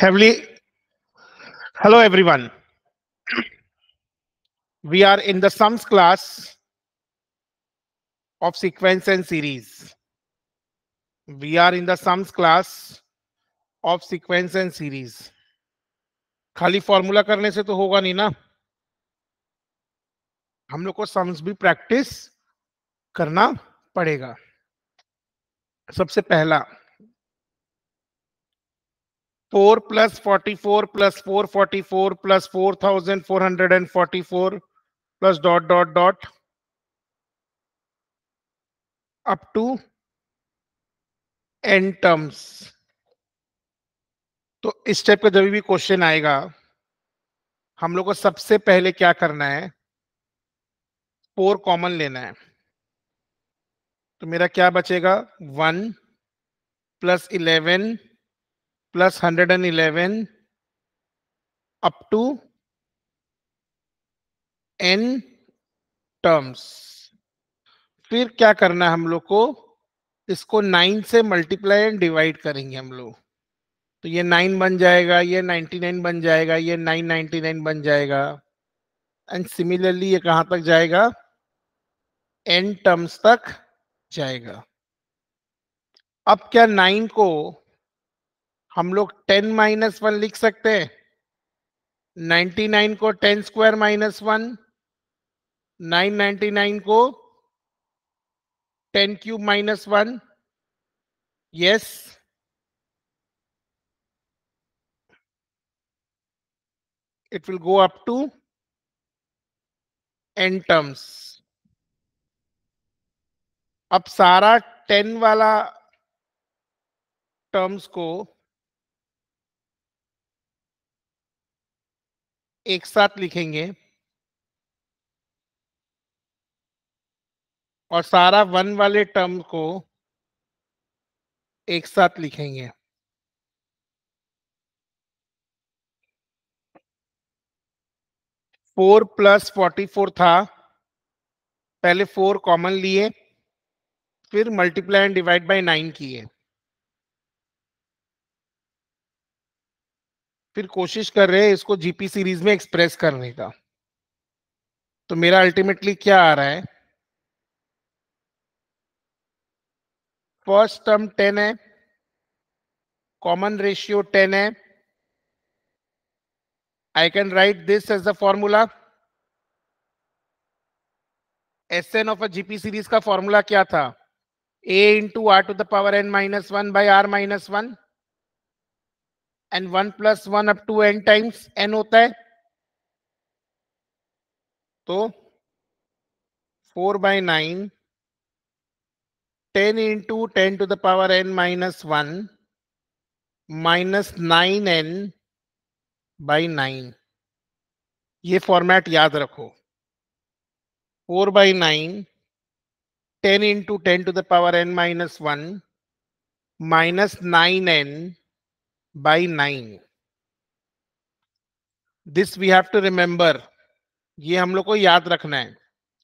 heavily hello everyone we are in the sums class of sequence and series we are in the sums class of sequence and series khali formula karne se to hoga nahi na hum log ko sums bhi practice karna padega सबसे पहला four plus forty four plus four forty four plus four thousand four hundred and forty four plus dot dot dot up to N terms तो इस type का जब भी question आएगा हम लोग को सबसे पहले क्या करना है फोर कॉमन लेना है तो मेरा क्या बचेगा one plus eleven plus 111 up to n terms फिर क्या करना है हम लोग को इसको नाइन से मल्टीप्लाई एंड डिवाइड करेंगे हम लोग तो ये नाइन बन जाएगा ये नाइन्टी नाइन बन जाएगा ये नाइन नाइन्टी नाइन बन जाएगा एंड सिमिलरली ये कहाँ तक जाएगा एन टर्म्स तक जाएगा अब क्या नाइन को हम लोग टेन माइनस वन लिख सकते हैं 99 को 10 स्क्वायर माइनस वन नाइन को 10 cube minus one yes it will go up to N terms अब सारा टेन वाला टर्म्स को एक साथ लिखेंगे और सारा वन वाले टर्म को एक साथ लिखेंगे फोर प्लस फोर्टी फोर था पहले फोर कॉमन लिए फिर multiply and divide by nine किए फिर कोशिश कर रहे हैं इसको जीपी सीरीज में एक्सप्रेस करने का तो मेरा अल्टीमेटली क्या आ रहा है फर्स्ट टर्म टेन है कॉमन रेशियो टेन है I can write this as the formula s n of a GP series का फॉर्मूला क्या था a into r to the power n minus one by r minus one n one plus one up to n times n होता है तो four by nine ten into ten to the power n minus one minus nine n by nine ये format याद रखो four by nine ten into ten to the power n minus one minus nine n by 9 this we have to remember ये हम लोग को याद रखना है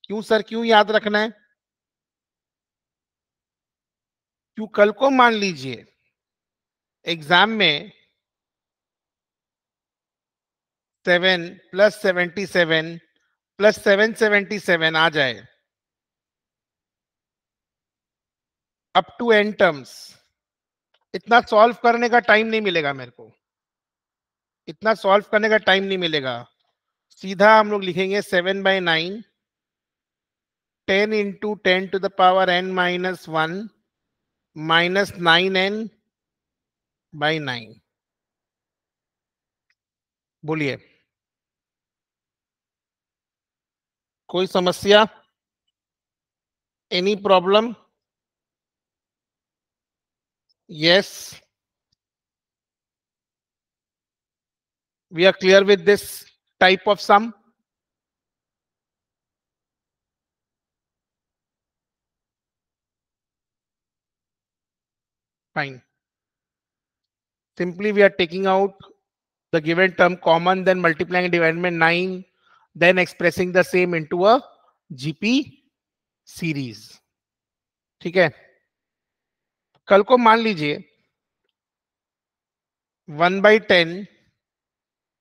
क्यों सर क्यों याद रखना है क्यों कल को मान लीजिए एग्जाम में seven plus seventy seven plus seven seventy seven up to n to N टर्म्स इतना सॉल्व करने का टाइम नहीं मिलेगा मेरे को इतना सॉल्व करने का टाइम नहीं मिलेगा सीधा हम लोग लिखेंगे seven by nine ten into ten to the power n minus one minus nine n by nine बोलिए कोई समस्या any problem Yes. We are clear with this type of sum. Fine. Simply we are taking out the given term common, then multiplying and dividing 9, then expressing the same into a GP series. ठीक है कल को मान लीजिए one by ten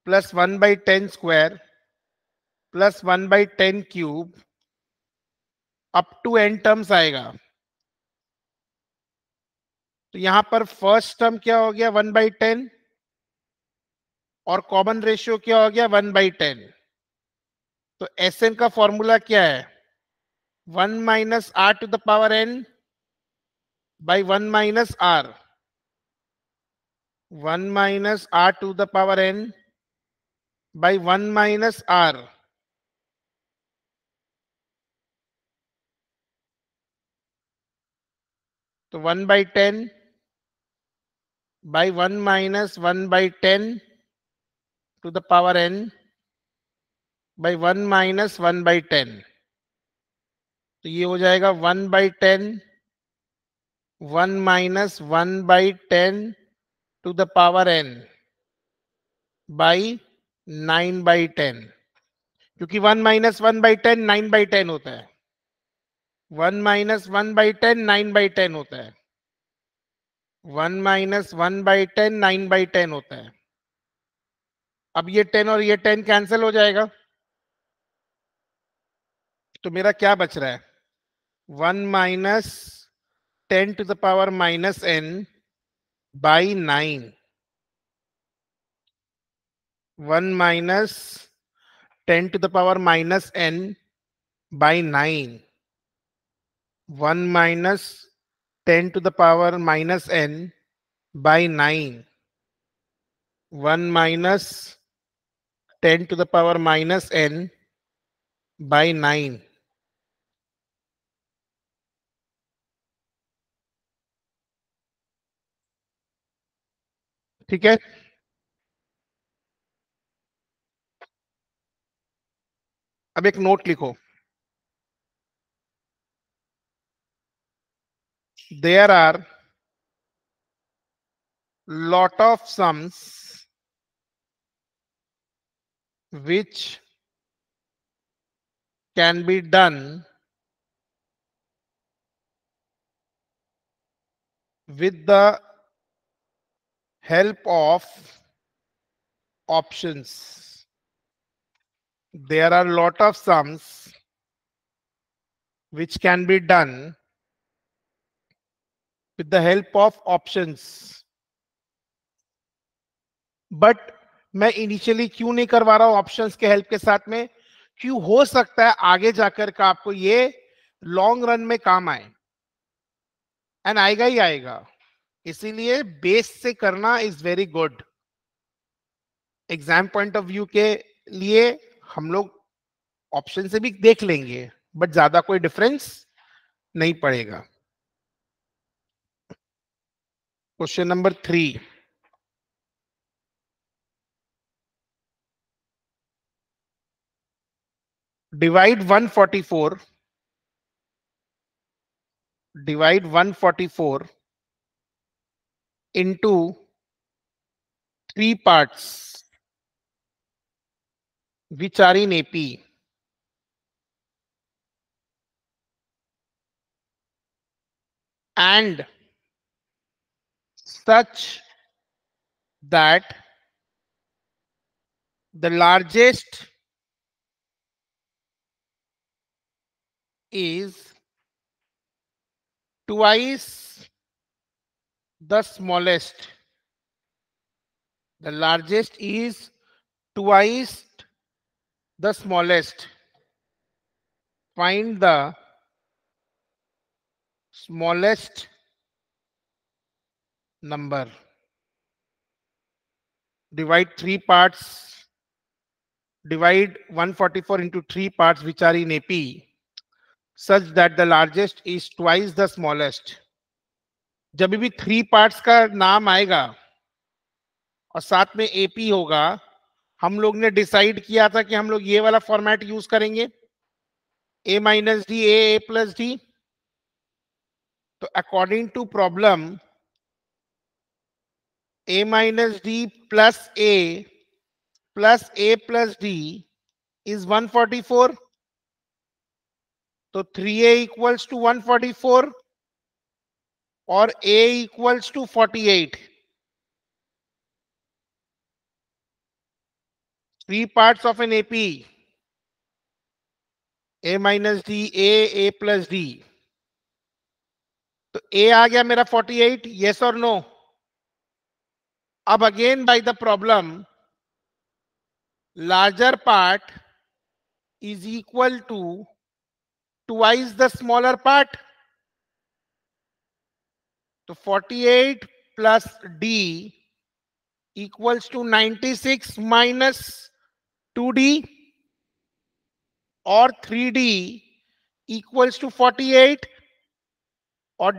plus one by ten square plus one by ten cube up to N terms आएगा तो यहां पर फर्स्ट टर्म क्या हो गया वन बाई टेन और कॉमन रेशियो क्या हो गया वन बाई टेन तो एस एन का फॉर्मूला क्या है one minus r to the power n by 1 minus r. 1 minus r to the power n by 1 minus r. So 1 by 10 by 1 minus 1 by 10 to the power n by 1 minus 1 by 10. So ये हो जाएगा 1 by 10 one minus one by ten to the power n by 9 by 10 क्योंकि 1 minus one by ten nine by ten होता है 1 minus one by ten nine by ten होता है one minus one by ten nine by ten होता है अब ये ten और ये टेन कैंसिल हो जाएगा तो मेरा क्या बच रहा है one minus 10 to the power minus n by 9. 1 minus 10 to the power minus n by 9. 1 minus 10 to the power minus n by 9. 1 minus 10 to the power minus n by 9. ठीक है अब एक नोट लिखो there are lot of sums which can be done with the help of options there are lot of sums which can be done with the help of options but मैं initially क्यों नहीं करवा रहा हूं option के help के साथ में क्यों हो सकता है आगे जाकर का आपको ये लॉन्ग रन में काम आए एंड आएगा ही आएगा इसीलिए बेस से करना is very good exam point of view के लिए हम लोग ऑप्शन से भी देख लेंगे बट ज्यादा कोई डिफरेंस नहीं पड़ेगा question number three divide 144 divide 144 into three parts which are in AP. And such that the largest is twice the smallest. The largest is twice the smallest. Find the smallest number. Divide three parts. Divide 144 into three parts which are in AP such that the largest is twice the smallest. जब भी three parts का नाम आएगा और साथ में AP होगा हम लोग ने डिसाइड किया था कि हम लोग ये वाला फॉर्मेट यूज करेंगे a minus d a a plus d तो according to problem a minus d plus a plus a plus d is 144 तो 3a इक्वल्स टू वन और a equals to eight three part of an AP a minus d a a plus d तो a आ गया मेरा forty eight yes और no अब again by the problem larger part is equal to to eyes the smaller part तो 48 plus D equals to 96 minus 2D or 3D equals to 48 or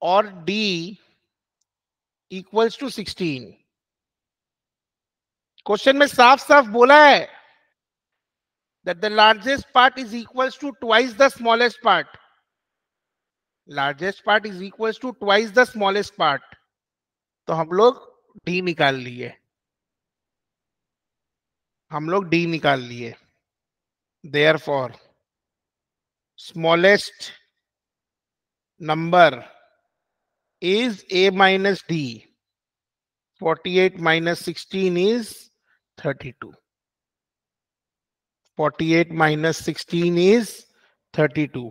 or D equals to 16. Question में साफ साफ बोला है that the largest part is equals to twice the smallest part. Largest part is equal to twice the smallest part तो हम लोग d निकाल लिए हम लोग डी निकाल लिए there for smallest number is a minus d forty eight minus sixteen is thirty two forty eight minus sixteen is thirty two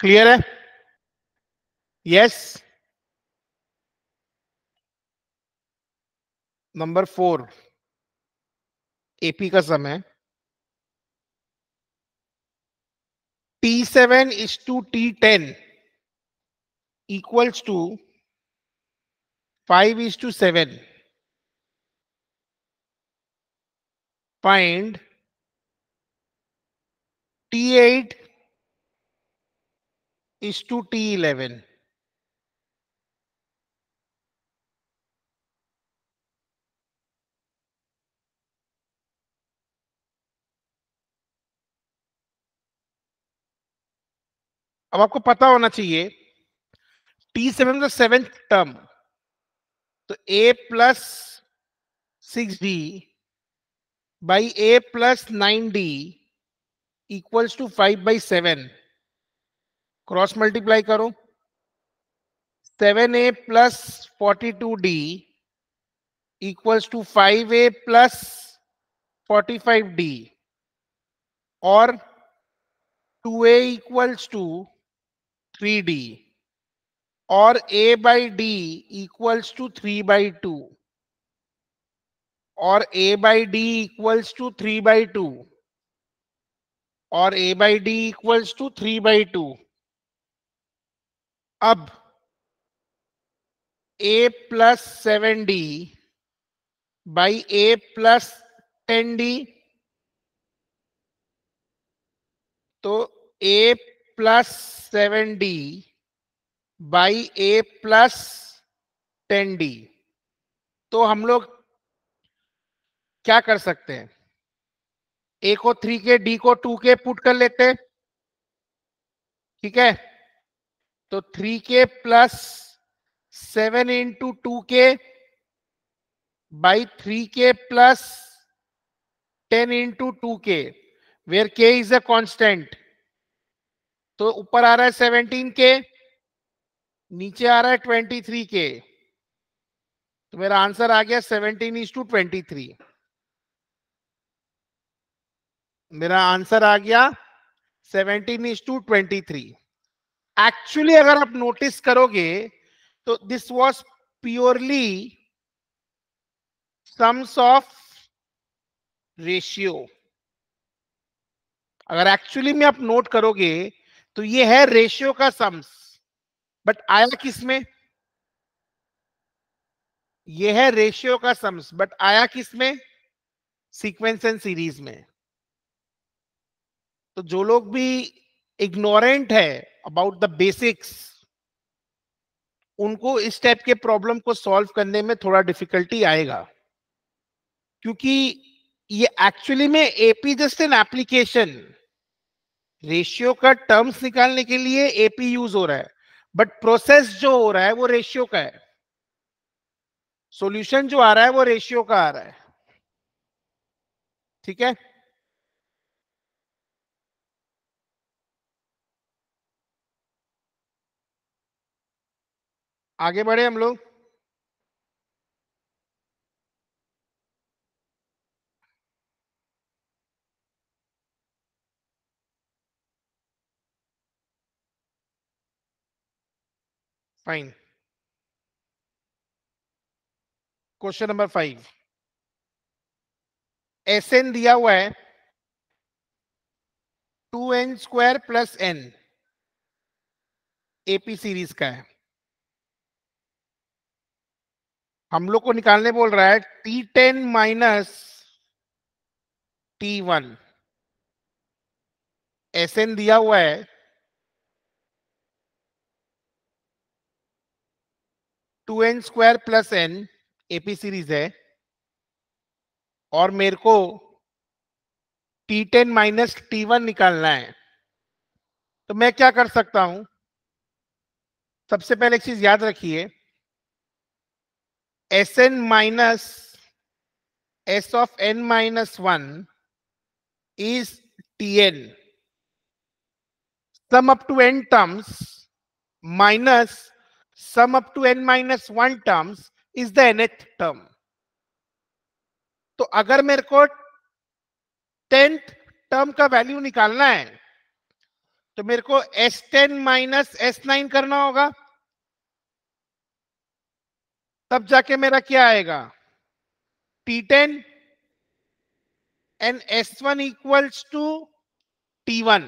clear है यस नंबर फोर एपी का समय T seven is to T ten equals to five is to seven find T eight is to T11. अब आपको पता होना चाहिए T seven तो seventh term तो a plus six d by a plus nine d equals to five by seven cross multiply करो seven a plus forty two d equals to five a plus forty five d और two a equals to three d और a by d equals to three by two और a by d equals to three by two और a by d equals to three by two अब a plus seven d by a plus ten d तो a plus seven d by a plus ten d तो हम लोग क्या कर सकते हैं ए को थ्री के डी को टू के पुट कर लेते हैं ठीक है तो three k plus seven into two k by three k plus ten into two k where k is a constant तो ऊपर आ रहा है सेवनटीन के नीचे आ रहा है ट्वेंटी थ्री के तो मेरा आंसर आ गया seventeen is to twenty three मेरा आंसर आ गया seventeen is to twenty three actually अगर आप नोटिस करोगे तो this was purely sums of ratio अगर एक्चुअली में आप नोट करोगे तो ये है रेशियो का सम्स बट आया किसमें ये है रेशियो का सम्स बट आया किसमें सीक्वेंस एंड सीरीज में तो जो लोग भी इग्नोरेंट है अबाउट द बेसिक्स उनको इस टाइप के प्रॉब्लम को सॉल्व करने में थोड़ा डिफिकल्टी आएगा क्योंकि ये एक्चुअली में AP just an application ratio का टर्म्स निकालने के लिए एपी यूज हो रहा है बट प्रोसेस जो हो रहा है वो रेशियो का है सॉल्यूशन जो आ रहा है वो रेशियो का आ रहा है ठीक है आगे बढ़े हम लोग fine question number five S n दिया हुआ है two n square plus n AP series का है हम लोग को निकालने बोल रहा है T ten minus T one S n दिया हुआ है two n square plus n AP series है और मेरे को T ten minus T one निकालना है तो मैं क्या कर सकता हूं सबसे पहले एक चीज याद रखिए Sn minus S of n minus 1 is Tn. Sum up to n terms minus sum up to n minus 1 terms is the nth term. तो अगर मेरे को टेंथ टर्म का वैल्यू निकालना है तो मेरे को S10 ten minus S nine करना होगा तब जाके मेरा क्या आएगा T ten and S one equals to T one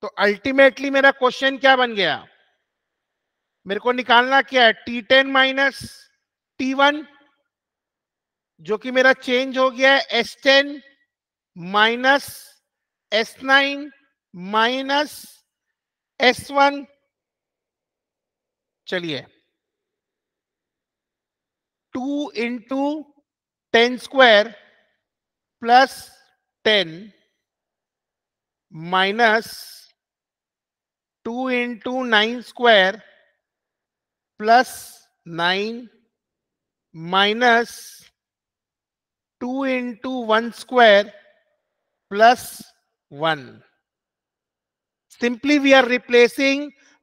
तो अल्टीमेटली मेरा क्वेश्चन क्या बन गया मेरे को निकालना क्या है T ten minus T one जो कि मेरा चेंज हो गया है S ten minus S nine minus S one चलिए two into ten square plus ten minus two into nine square plus nine minus two into one square plus one simply we are replacing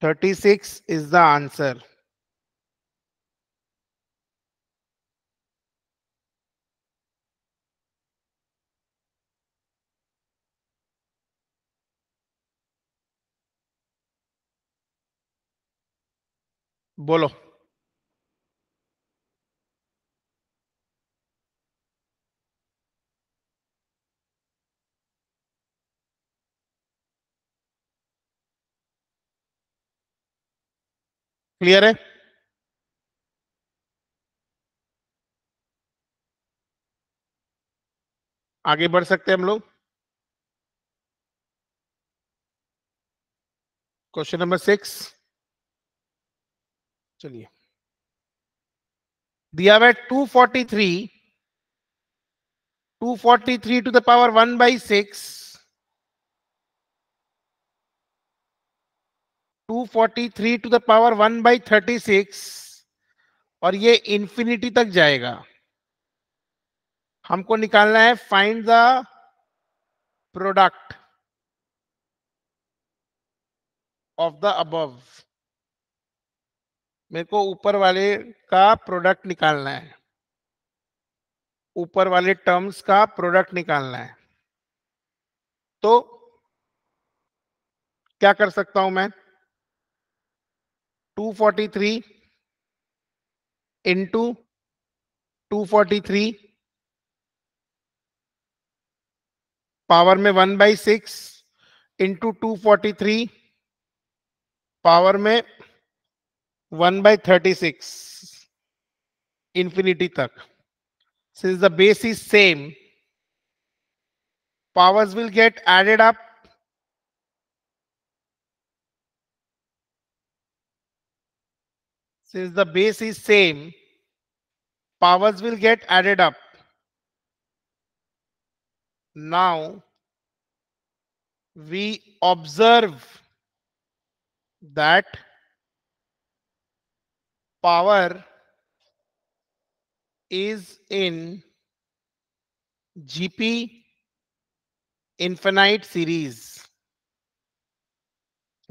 36 is the answer. Bolo. Clear है आगे बढ़ सकते हैं हम लोग question number six चलिए दिया हुआ two forty three two forty three to the power one by six 243 to the power 1 by thirty और ये इंफिनिटी तक जाएगा हमको निकालना है find the product of the above मेरे को ऊपर वाले का प्रोडक्ट निकालना है ऊपर वाले टर्म्स का प्रोडक्ट निकालना है तो क्या कर सकता हूं मैं 243 into 243 पावर में one by six into two forty three power में one by thirty six infinity तक since the base is same powers will get added up Since the base is same, powers will get added up. Now, we observe that power is in GP infinite series.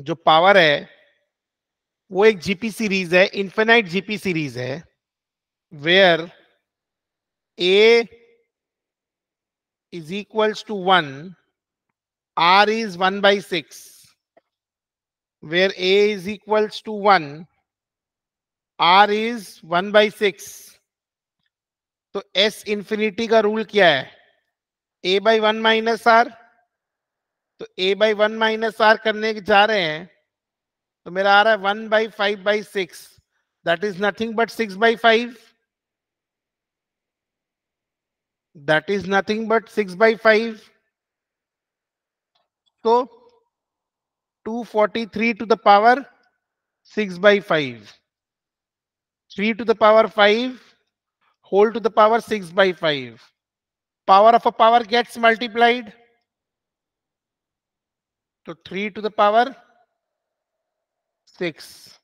जो power है वो एक GP series है infinite GP series है where a is equals to one r is one by six where a is equals to one r is one by six तो S infinity का rule क्या है a by one minus r तो a by one minus r करने जा रहे हैं तो मेरा आ रहा है one by five six. Six that is nothing but six by five that is nothing but six 243 to the power 6 by 5 3 to the power 5 whole to the power 6 by 5 power of a power gets multiplied to 3 to the power six.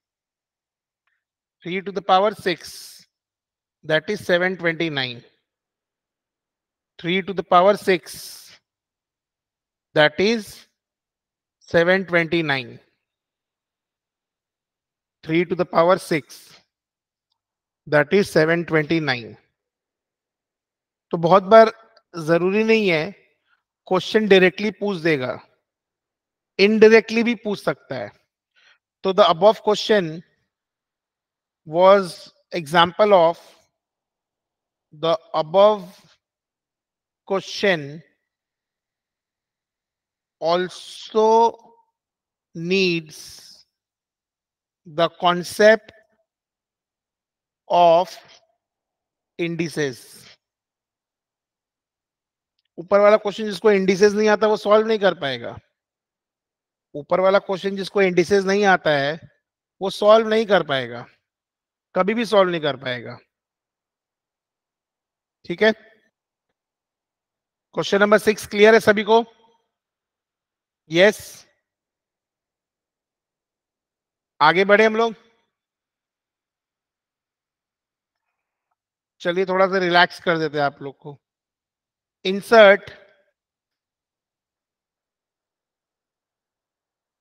Three to the power six. That is seven twenty nine. Three to the power six. That is seven twenty nine. Three to the power six. That is seven twenty nine. तो बहुत बार जरूरी नहीं है question directly पूछ देगा indirectly भी पूछ सकता है तो the above question was example of the above question also needs the concept of indices ऊपर वाला क्वेश्चन जिसको इंडिसेस नहीं आता वो सॉल्व नहीं कर पाएगा ऊपर वाला क्वेश्चन जिसको इंडिसेस नहीं आता है वो सॉल्व नहीं कर पाएगा कभी भी सॉल्व नहीं कर पाएगा ठीक है क्वेश्चन नंबर सिक्स क्लियर है सभी को यस yes. आगे बढ़े हम लोग चलिए थोड़ा सा रिलैक्स कर देते हैं आप लोग को insert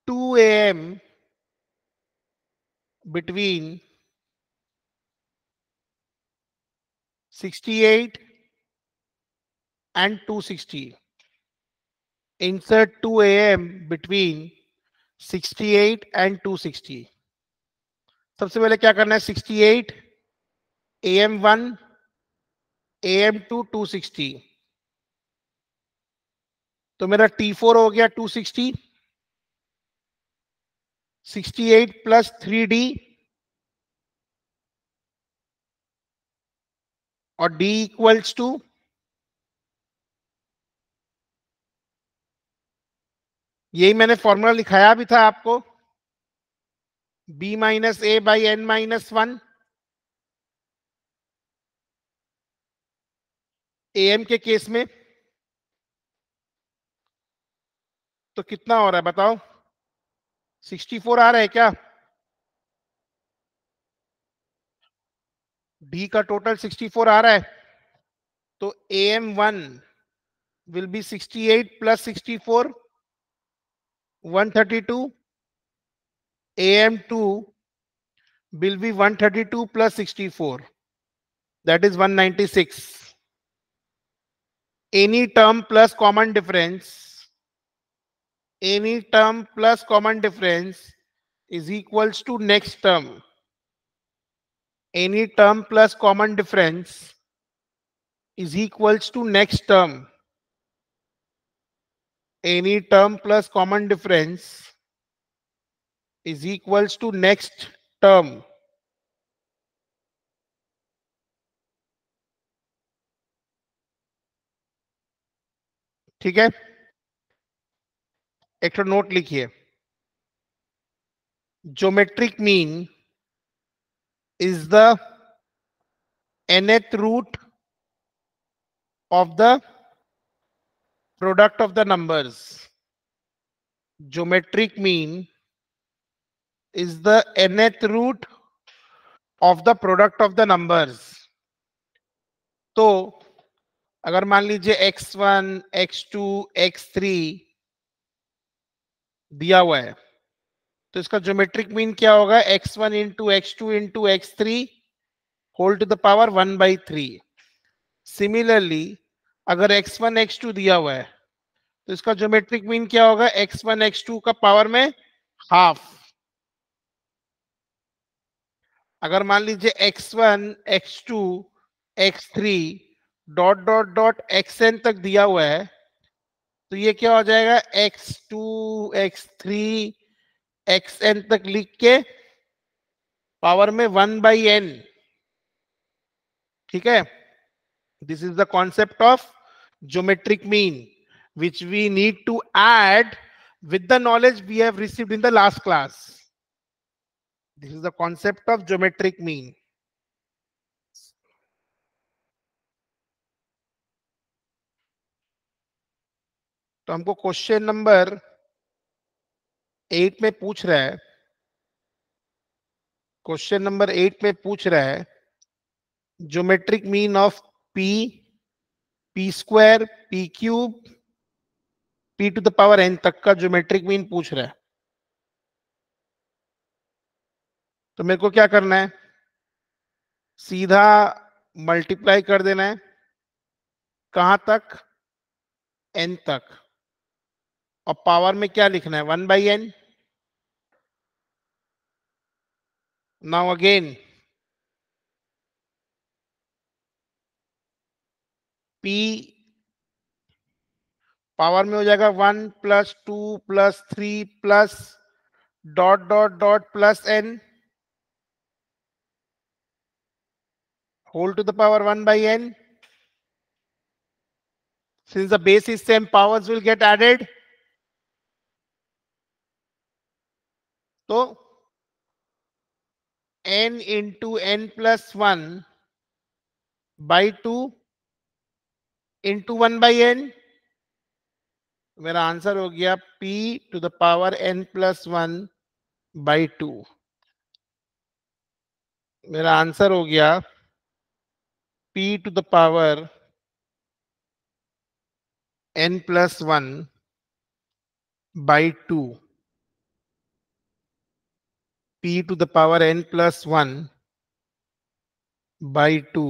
2 a.m. between 68 and 260. Insert 2 a.m. between 68 and 260. सबसे पहले क्या करना है 68 m one m two two sixty तो मेरा टी फोर हो गया two sixty 68 plus 3d or d equals to यही मैंने फॉर्मूला लिखाया भी था आपको b minus a by n minus one m के केस में तो कितना हो रहा है बताओ 64 आ रहा है क्या डी का टोटल 64 आ रहा है तो A M one will be 68 eight plus sixty four one thirty two A M two will be one thirty two plus sixty four that is one six any term plus common difference any term plus common difference is equals to next term. Any term plus common difference is equals to next term. Any term plus common difference is equals to next term. ठीक है एक note तो लिखिए geometric mean is the nth root of the product of the numbers geometric mean is the nth root of the product of the numbers तो अगर मान लीजिए x1, x2, x3 x दिया हुआ है तो इसका ज्योमेट्रिक मीन क्या होगा x one into x two into x three whole to the power one by three similarly अगर एक्स वन एक्स टू दिया हुआ है तो इसका ज्योमेट्रिक मीन क्या होगा एक्स वन एक्स टू का पावर में हाफ अगर मान लीजिए x one x two x three dot dot dot x n तक दिया हुआ है तो ये क्या हो जाएगा x2, x3, xn तक लिख के पावर में वन बाई एन ठीक है this is the concept of geometric mean which we need to add with the knowledge we have received in the last class this is the concept of geometric mean तो हमको question number eight में पूछ रहा है question number eight में पूछ रहा है geometric mean of p p square p cube p to the power n तक का ज्योमेट्रिक मीन पूछ रहा है तो मेरे को क्या करना है सीधा मल्टीप्लाई कर देना है कहां तक एन तक और पावर में क्या लिखना है one by n now again p power में हो जाएगा one plus two plus three plus dot dot dot plus n whole to the power one by n since the base is same powers will get added तो n into n plus one by two into one by n मेरा answer हो गया p to the power n plus one by two मेरा answer हो गया p to the power n plus one by two p to the power n plus 1 by 2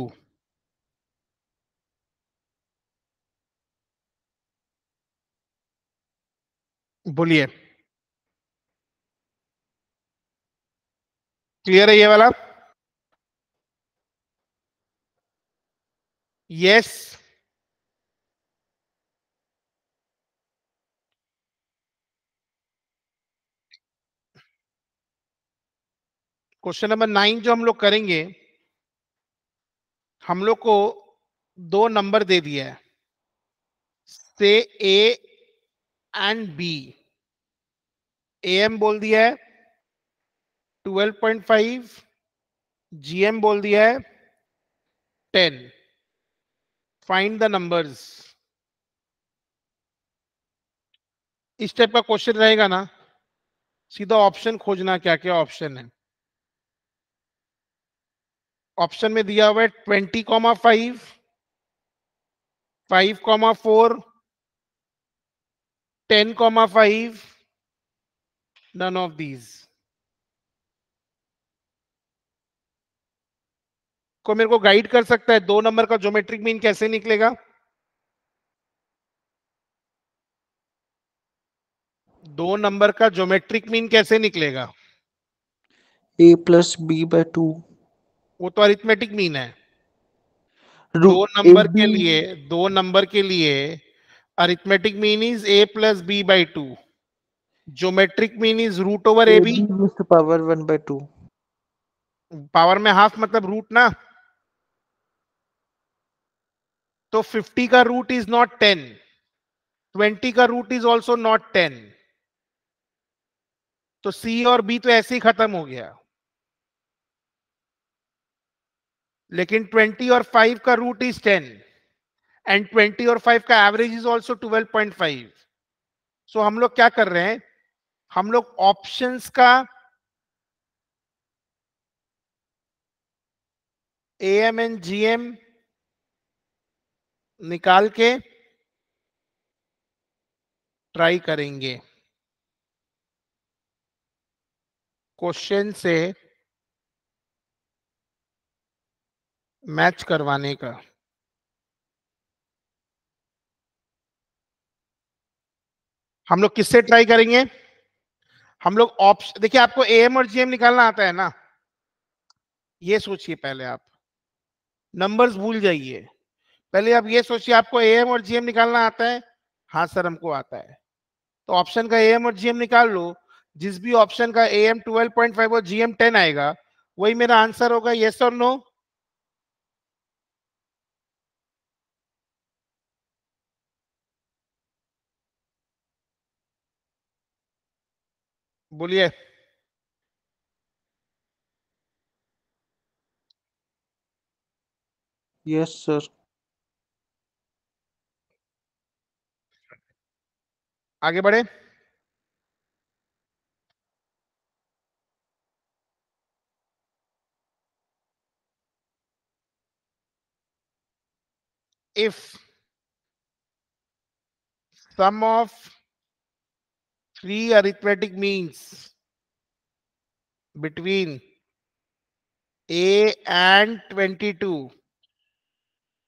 बोलिए clear है ये वाला yes yes. Question number nine जो हम लोग करेंगे हम लोग को दो नंबर दे दिया है से a and b A M बोल दिया है 12.5 जीएम बोल दिया है 10 फाइंड द नंबर्स इस टाइप का क्वेश्चन रहेगा ना सीधा ऑप्शन खोजना क्या क्या ऑप्शन है ऑप्शन में दिया हुआ है twenty comma five five comma four ten comma five none of these को मेरे को गाइड कर सकता है दो नंबर का ज्योमेट्रिक मीन कैसे निकलेगा दो नंबर का ज्योमेट्रिक मीन कैसे निकलेगा a plus b by two वो तो अरिथमेटिक मीन है दो नंबर के लिए दो नंबर के लिए arithmetic mean is a plus b by two geometric mean is root over a b power one by two power में हाफ मतलब रूट ना तो 50 का रूट इज नॉट 10 20 का रूट इज ऑल्सो नॉट 10 तो सी और बी तो ऐसे ही खत्म हो गया लेकिन 20 और 5 का रूट इज 10 एंड 20 और 5 का एवरेज इज ऑल्सो 12.5 सो हम लोग क्या कर रहे हैं हम लोग ऑप्शंस का A M and G M निकाल के ट्राई करेंगे क्वेश्चन से मैच करवाने का हम लोग किससे ट्राई करेंगे हम लोग ऑप्शन देखिए आपको एम और जीएम निकालना आता है ना ये सोचिए पहले आप नंबर्स भूल जाइए पहले आप ये सोचिए आपको एम और जीएम निकालना आता है हाँ सर हमको आता है तो ऑप्शन का एम और जीएम निकाल लो जिस भी ऑप्शन का पॉइंट 12.5 और जीएम 10 आएगा वही मेरा आंसर होगा येस और नो बोलिए यस सर आगे बढ़े if sum of Three arithmetic means between A and 22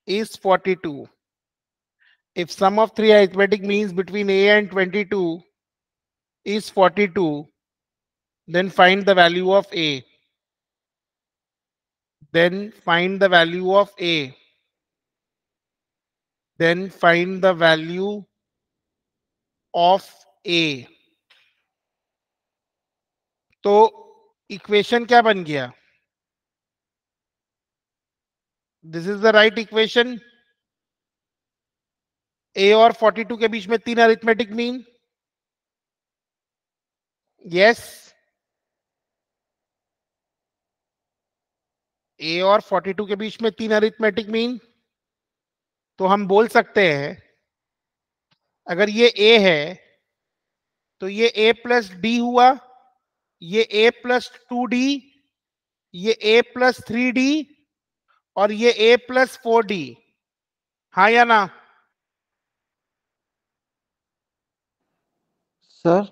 is 42. If sum of three arithmetic means between A and 22 is 42, then find the value of A. Then find the value of A. Then find the value of A. तो equation क्या बन गया this is the right equation a और 42 के बीच में तीन arithmetic mean yes ए और 42 के बीच में तीन अरिथमेटिक मीन तो हम बोल सकते हैं अगर ये ए है तो ये ए प्लस डी हुआ ये ए प्लस टू डी ये ए प्लस थ्री डी और ये ए प्लस फोर डी हाँ या ना सर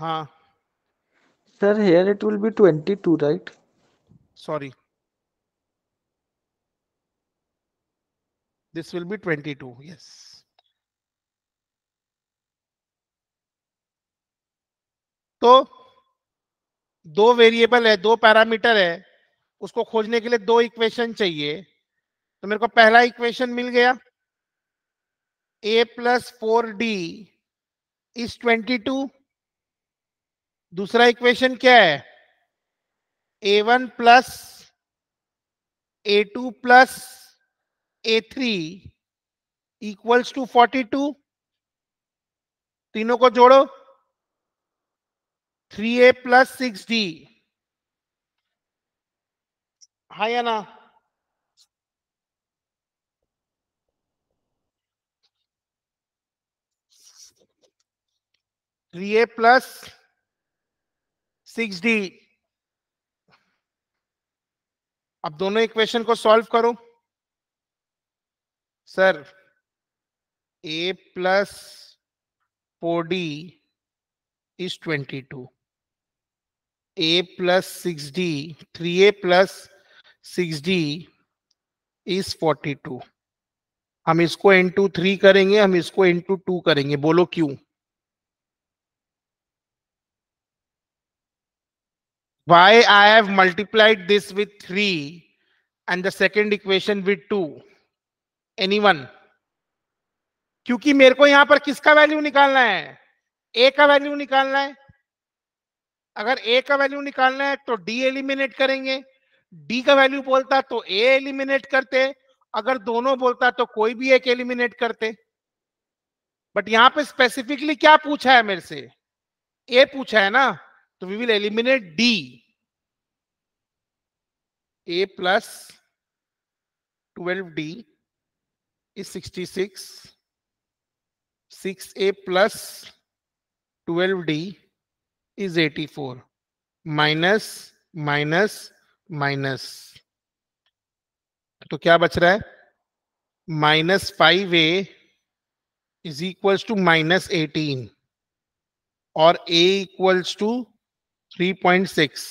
हाँ sir here it will be twenty two right sorry this will be twenty two yes तो दो वेरिएबल है दो पैरामीटर है उसको खोजने के लिए दो इक्वेशन चाहिए तो मेरे को पहला इक्वेशन मिल गया a plus four d is twenty two दूसरा इक्वेशन क्या है a one plus a two plus a three equals to forty two तीनों को जोड़ो three a plus six d हाँ या ना three a plus six d अब दोनों इक्वेशन को सॉल्व करो sir a plus four d is twenty two a plus 6d 3a plus 6d is 42 हम इसको इंटू थ्री करेंगे हम इसको इंटू टू करेंगे बोलो क्यों why I have multiplied this with 3 and the second equation with 2 anyone क्योंकि मेरे को यहां पर किसका वैल्यू निकालना है a का वैल्यू निकालना है अगर ए का वैल्यू निकालना है तो डी एलिमिनेट करेंगे डी का वैल्यू बोलता तो ए एलिमिनेट करते अगर दोनों बोलता तो कोई भी एक एलिमिनेट करते बट यहां पे स्पेसिफिकली क्या पूछा है मेरे से ए पूछा है ना तो we will eliminate d a plus twelve d is sixty six six a plus twelve d is 84 minus minus minus तो क्या बच रहा है minus five a is equals to minus eighteen और a equals to three point six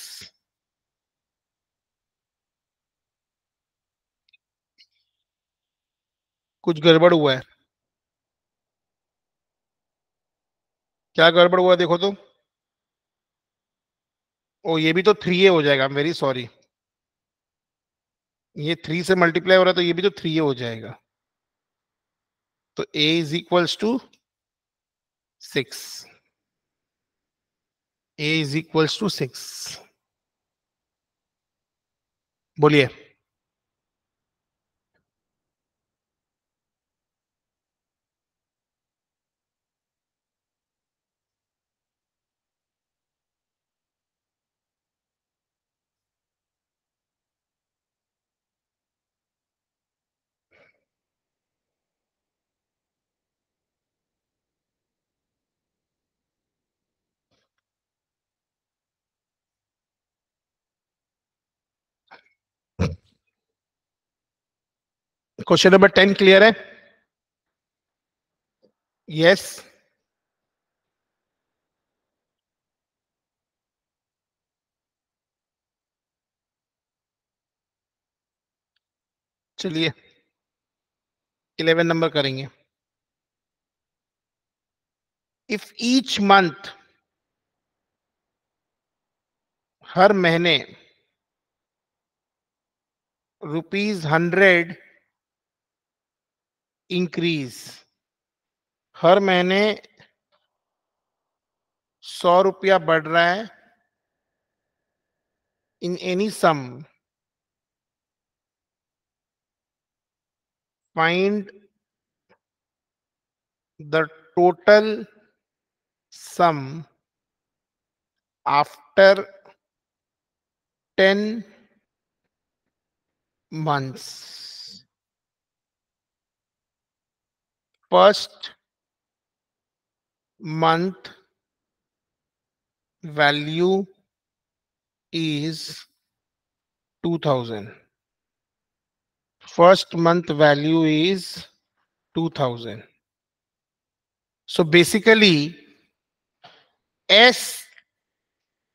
कुछ गड़बड़ हुआ है क्या गड़बड़ हुआ देखो तो ओ ये भी तो थ्री ए हो जाएगा आई एम वेरी सॉरी ये थ्री से मल्टीप्लाई हो रहा है तो ये भी तो थ्री ए हो जाएगा तो a is equals to six a is equals to six बोलिए क्वेश्चन नंबर टेन क्लियर है यस चलिए इलेवन नंबर करेंगे इफ ईच मंथ हर महीने रुपीज हंड्रेड इंक्रीज हर महीने सौ रुपया बढ़ रहा है in any sum find the total sum after ten months first month value is 2000 first month value is 2000 so basically s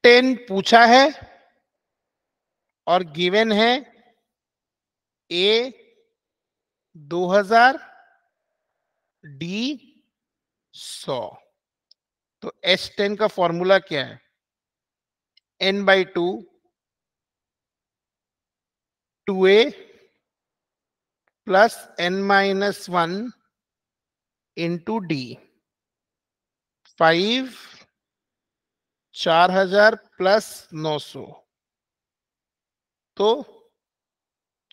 10 पूछा है और गिवन है ए 2000 डी सौ तो एस टेन का फॉर्मूला क्या है n by two two a plus n minus one into d five चार हजार प्लस नौ सौ तो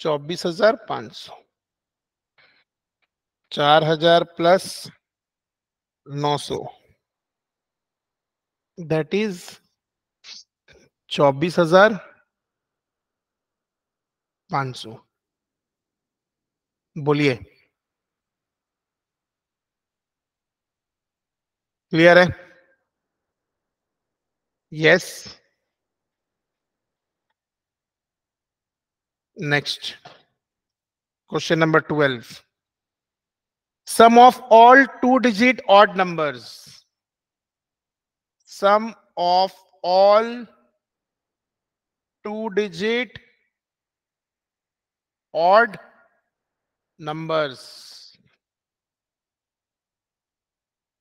चौबीस हजार पांच सौ चार हजार प्लस नौ सौ दैट इज चौबीस हजार पांच सौ बोलिए क्लियर है yes next question number twelve sum of all two digit odd numbers sum of all two digit odd numbers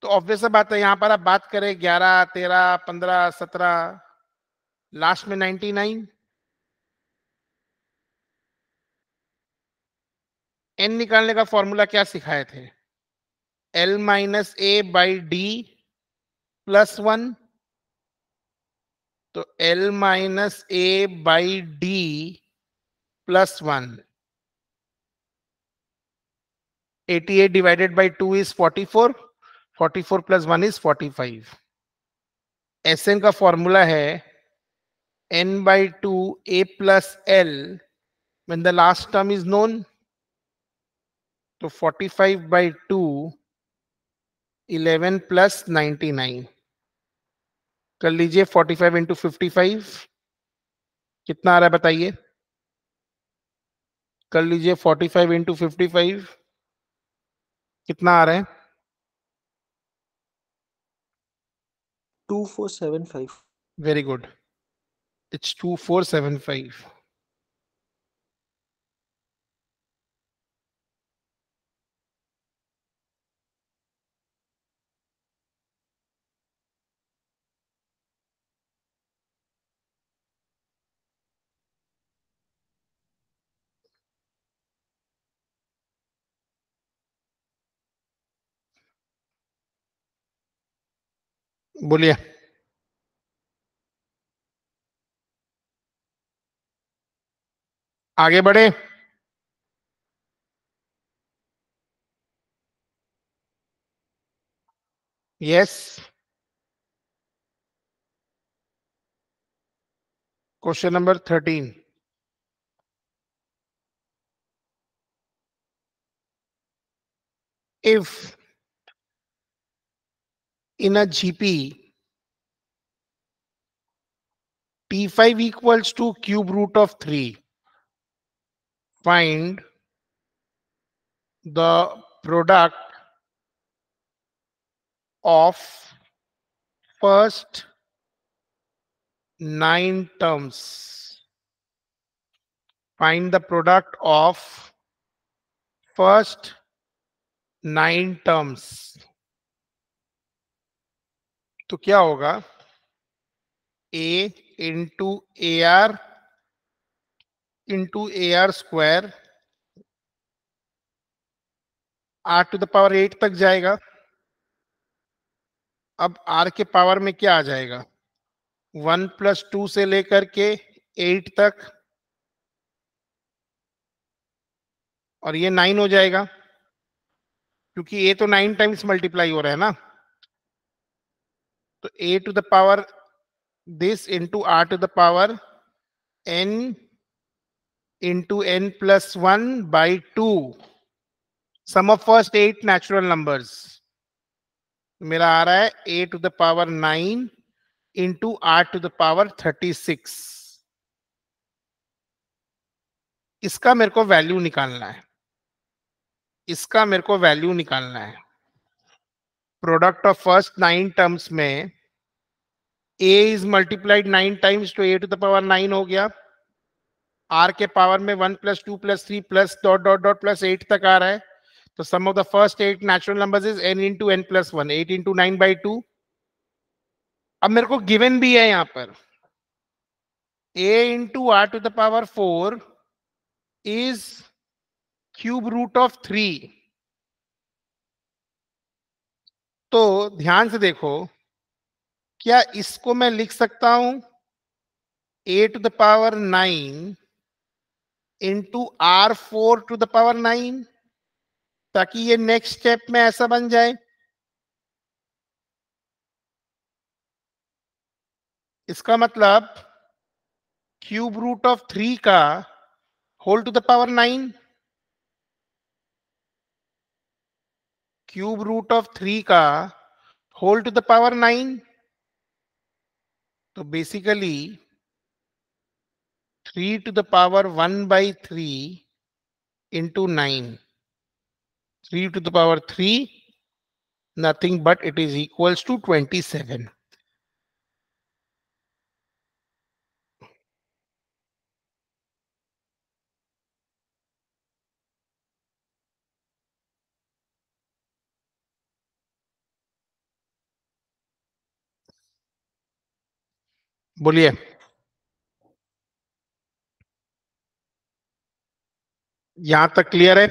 तो ऑब्वियस बात है यहां पर आप बात करें 11, 13, 15, 17, लास्ट में 99 एन निकालने का फॉर्मूला क्या सिखाए थे l minus a by d plus one तो l minus a by d plus one eighty eight divided by two is forty four forty four plus one is forty five S n का formula है n by two a plus l the last term is known तो forty five by two eleven plus ninety nine कर लीजिए forty five into fifty five कितना आ रहा है बताइए कर लीजिए forty five into fifty five कितना आ रहा है two four seven five very good it's two four seven five बोलिए आगे बढ़े yes question number thirteen if in a GP, P5 equals to cube root of 3. Find the product of first nine terms. Find the product of first nine terms. तो क्या होगा a into a r into a r square r to the power eight तक जाएगा अब are के power में क्या आ जाएगा वन प्लस टू से लेकर के एट तक और ये नाइन हो जाएगा क्योंकि ये तो नाइन टाइम्स मल्टीप्लाई हो रहा है ना तो a to the power this into r to the power n into n plus one by two sum of first eight natural numbers मेरा आ रहा है a to the power nine into r to the power thirty six इसका मेरे को value निकालना है इसका मेरे को वैल्यू निकालना है product of first nine terms में a is multiplied nine times to a to the power nine हो गया आर के पावर में one plus two plus three plus dot dot dot plus eight तक आ रहा है तो sum of the first eight natural numbers is n into n plus one eight into nine by two अब मेरे को गिवन भी है यहां पर ए into r to the power four is cube root of three तो ध्यान से देखो क्या इसको मैं लिख सकता हूं a to the power nine into r four to the power nine ताकि ये नेक्स्ट स्टेप में ऐसा बन जाए इसका मतलब क्यूब रूट ऑफ थ्री का whole to the power nine cube root of three का whole to the power nine तो basically three to the power one by three into nine three to the power three nothing but it is equals to twenty seven बोलिए यहां तक clear है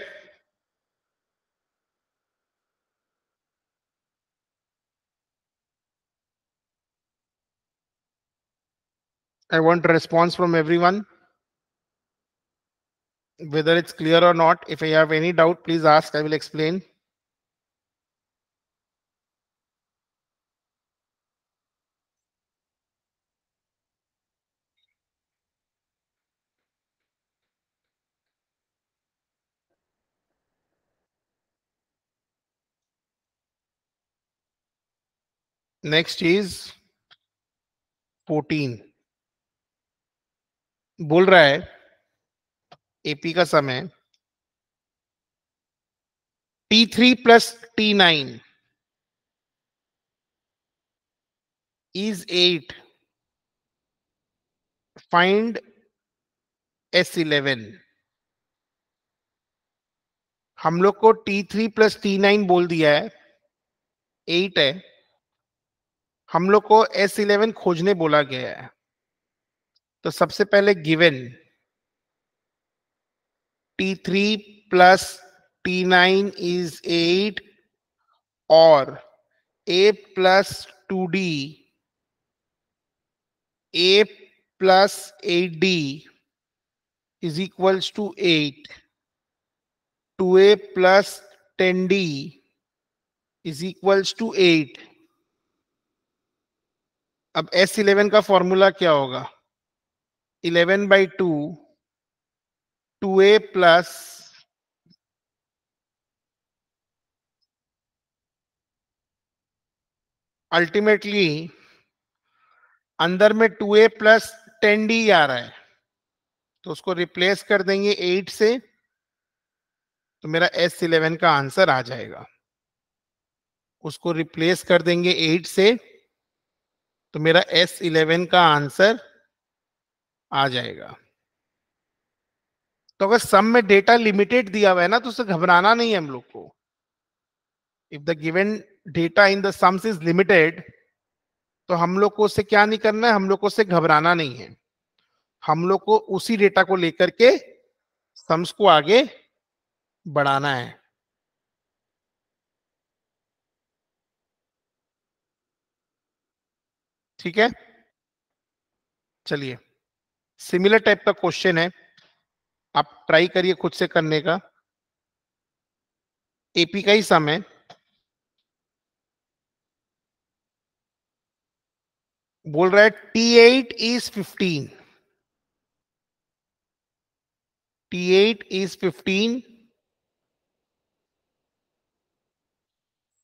I want response from everyone whether it's clear और not if I have any doubt please ask I will explain next is fourteen बोल रहा है AP का समय t three plus t nine is eight find s eleven हम लोग को t three plus t nine बोल दिया है एट है हम लोग को एस खोजने बोला गया है तो सबसे पहले given t three plus t nine is eight और a plus two d a plus eight d is equals to eight two a plus ten d is equals to eight अब एस इलेवन का formula क्या होगा eleven by two two a plus ultimately अंदर में two a plus ten d आ रहा है तो उसको रिप्लेस कर देंगे एट से तो मेरा एस इलेवन का आंसर आ जाएगा उसको रिप्लेस कर देंगे एट से तो मेरा एस इलेवन का आंसर आ जाएगा तो अगर सम में डेटा लिमिटेड दिया हुआ है ना तो उसे घबराना नहीं है हम लोग को if the given data in the sums is limited तो हम लोग को उसे क्या नहीं करना है हम लोग को उसे घबराना नहीं है हम लोग को उसी डेटा को लेकर के सम्स को आगे बढ़ाना है ठीक है चलिए सिमिलर टाइप का क्वेश्चन है आप ट्राई करिए खुद से करने का एपी का ही समय बोल रहा है t eight is fifteen t eight is fifteen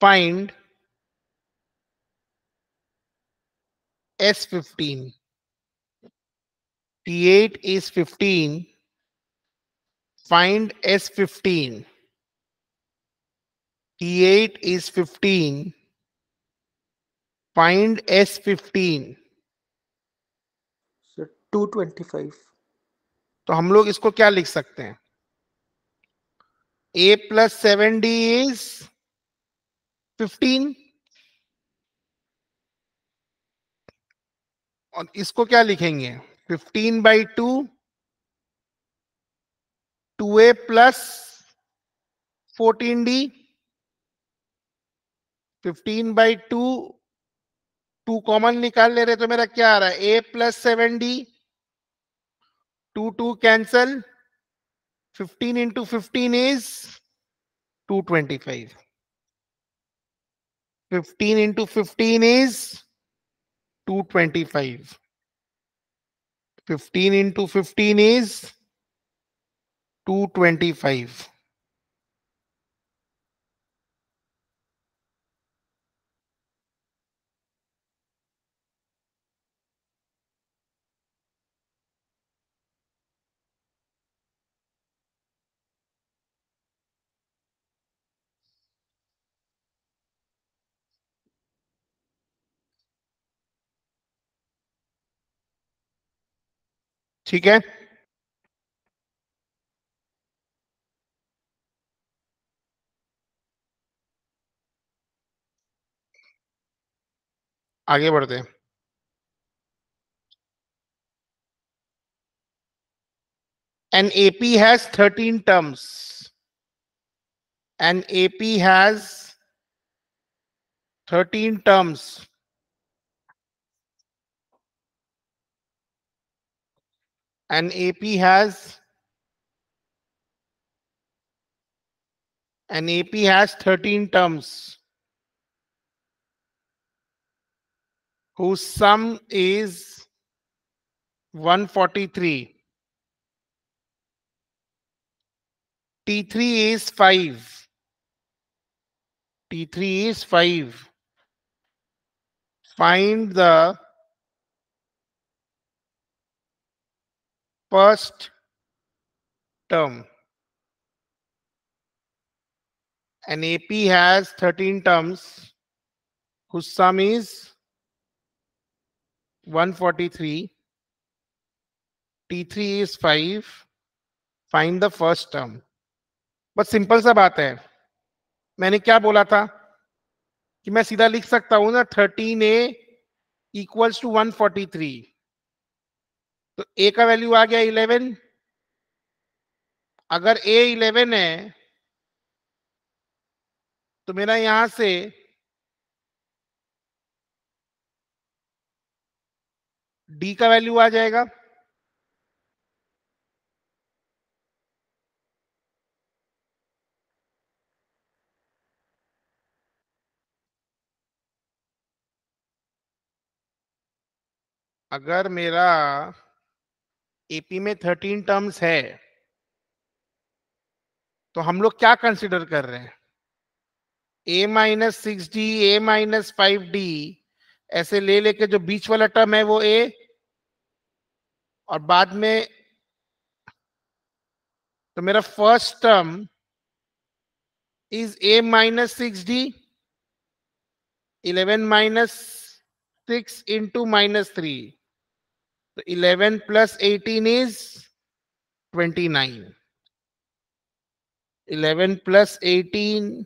find is 15. T8 is 15. Find S15. T8 is 15. Find S15. So 225. तो हम लोग इसको क्या लिख सकते हैं a plus seven d is fifteen और इसको क्या लिखेंगे 15 by two two a plus fourteen d fifteen by two two common निकाल ले रहे तो मेरा क्या आ रहा है a plus seven d two two cancel fifteen into fifteen is to twenty five fifteen into fifteen is 225. 15 into 15 is 225. ठीक है आगे ap has 13 terms And ap has 13 terms and AP has and AP has 13 terms whose sum is 143. T3 is 5. T3 is 5. Find the first term. An AP has 13 terms whose sum is 143. T3 is 5. Find the first term. but simple sa baat hai maine kya bola tha कि मैं सीधा लिख सकता हूं ना thirteen a equals to one forty three तो a का value आ गया इलेवन अगर ए इलेवन है तो मेरा यहां से डी का वैल्यू आ जाएगा अगर मेरा एपी में थर्टीन टर्म्स है तो हम लोग क्या कंसिडर कर रहे हैं a minus six d a minus five d ऐसे ले लेके जो बीच वाला टर्म है वो ए और बाद में तो मेरा first term is a minus six d eleven minus six into minus three So 11 plus 18 is 29. 11 plus 18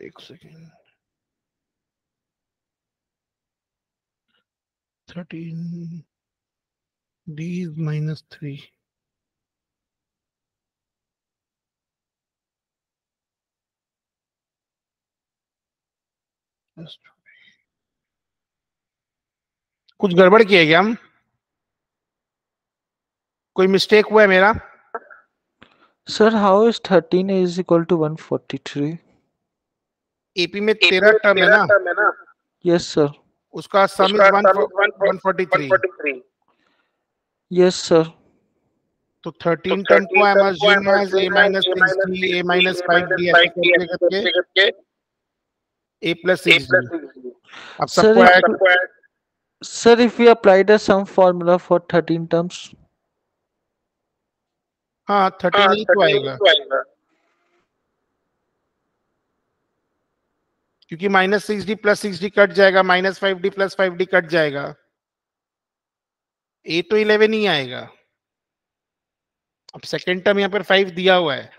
एक second thirteen ds minus three कुछ गड़बड़ किए क्या हम कोई मिस्टेक हुआ है मेरा sir how is thirteen is equal to one forty three AP में तेरह टर्म है ना यस सर उसका sum is one forty three yes sir तो थर्टीन टर्म को I am assume as a minus 3 a minus 5 d ऐसे करके a plus a plus ab sabko add sabko add sir if we 13 हाँ thirteen हाँ, ही तो, तो आएगा क्योंकि minus six d plus six d cut जाएगा minus five d plus five d cut जाएगा ए तो इलेवन ही आएगा अब सेकेंड टर्म यहाँ पर फाइव दिया हुआ है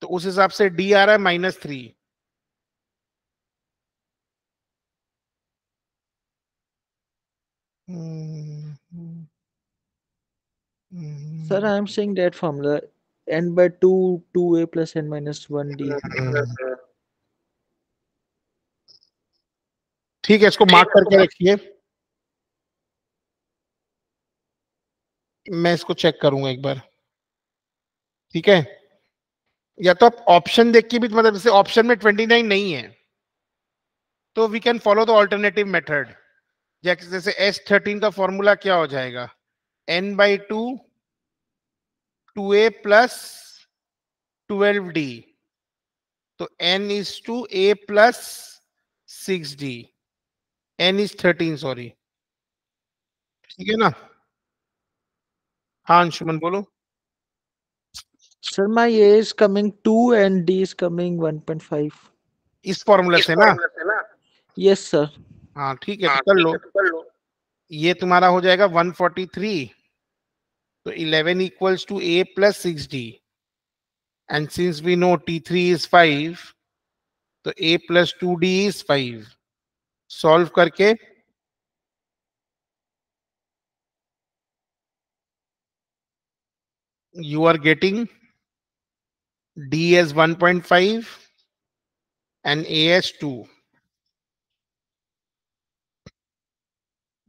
तो उस हिसाब से डी आ रहा है minus three Mm-hmm. Sir, I am saying that formula n by 2, 2a plus n minus 1d. Mm-hmm. ठीक है इसको मार्क करके रखिए मैं इसको चेक करूंगा एक बार ठीक है या तो आप ऑप्शन देख के भी मतलब जैसे ऑप्शन में 29 नहीं है तो we can follow the alternative method जैसे एस थर्टीन का फॉर्मूला क्या हो जाएगा n by two two a plus twelve d तो n is two a plus six d n is thirteen sorry ठीक है ना हाँ अंशुमन बोलो शर्मा ये is coming two and d is coming one point five इस फॉर्मूला से ना यस सर हाँ ठीक है तो हाँ, तो कर लो ये तुम्हारा हो जाएगा 143 तो 11 equals to a plus six d and since we know t three is five तो a plus two d is five solve करके d are one D five 1.5 a as 2.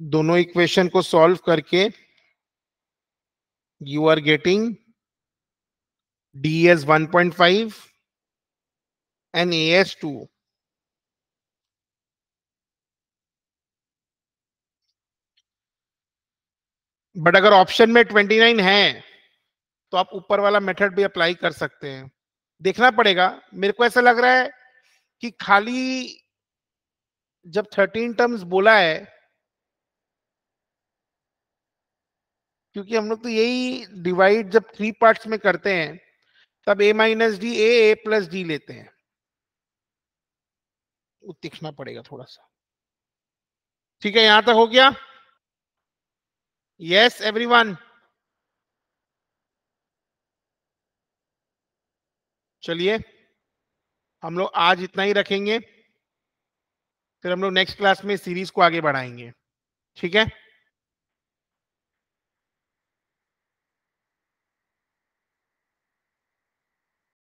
दोनों इक्वेशन को सॉल्व करके you are getting d as one point five and a as two but अगर option में twenty nine है तो आप ऊपर वाला मेथड भी अप्लाई कर सकते हैं देखना पड़ेगा मेरे को ऐसा लग रहा है कि खाली जब थर्टीन टर्म्स बोला है क्योंकि हम लोग तो यही डिवाइड जब थ्री पार्ट्स में करते हैं तब a minus d a a plus d लेते हैं दिखना पड़ेगा थोड़ा सा ठीक है यहां तक हो गया यस एवरीवन चलिए हम लोग आज इतना ही रखेंगे फिर हम लोग नेक्स्ट क्लास में सीरीज को आगे बढ़ाएंगे ठीक है